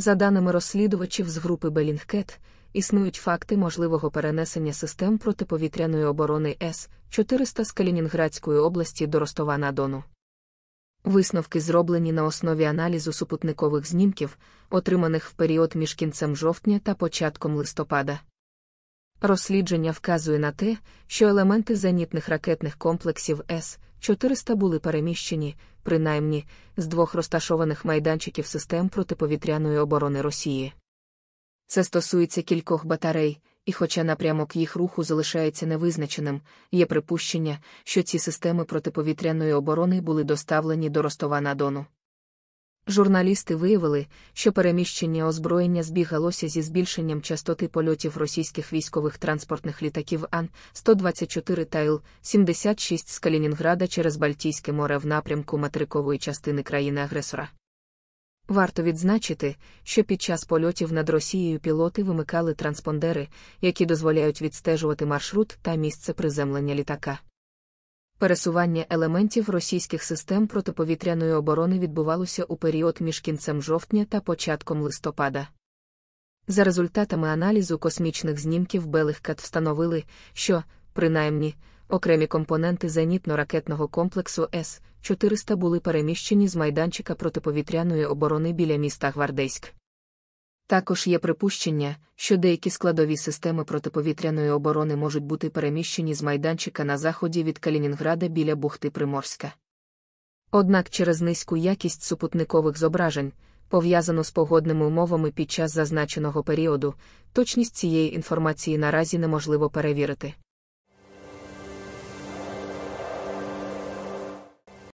За даними розслідувачів з групи Белінгкет, існують факти можливого перенесення систем протиповітряної оборони С-400 з Калінінградської області до Ростова на Дону. Висновки зроблені на основі аналізу супутникових знімків, отриманих в період між кінцем жовтня та початком листопада. Розслідження вказує на те, що елементи зенітних ракетних комплексів С 400 були переміщені, принаймні, з двох розташованих майданчиків систем протиповітряної оборони Росії. Це стосується кількох батарей, і, хоча напрямок їх руху залишається невизначеним, є припущення, що ці системи протиповітряної оборони були доставлені до Ростова на Дону. Журналісти виявили, що переміщення озброєння збігалося зі збільшенням частоти польотів російських військових транспортних літаків Ан-124 та Іл-76 з Калінінграда через Балтійське море в напрямку материкової частини країни-агресора. Варто відзначити, що під час польотів над Росією пілоти вимикали транспондери, які дозволяють відстежувати маршрут та місце приземлення літака. Пересування елементів російських систем протиповітряної оборони відбувалося у період між кінцем жовтня та початком листопада. За результатами аналізу космічних знімків Белихкат встановили, що, принаймні, окремі компоненти зенітно-ракетного комплексу С 400 були переміщені з майданчика протиповітряної оборони біля міста Гвардейськ. Також є припущення, що деякі складові системи протиповітряної оборони можуть бути переміщені з майданчика на заході від Калінінграда біля бухти Приморська. Однак через низьку якість супутникових зображень, пов'язану з погодними умовами під час зазначеного періоду, точність цієї інформації наразі неможливо перевірити.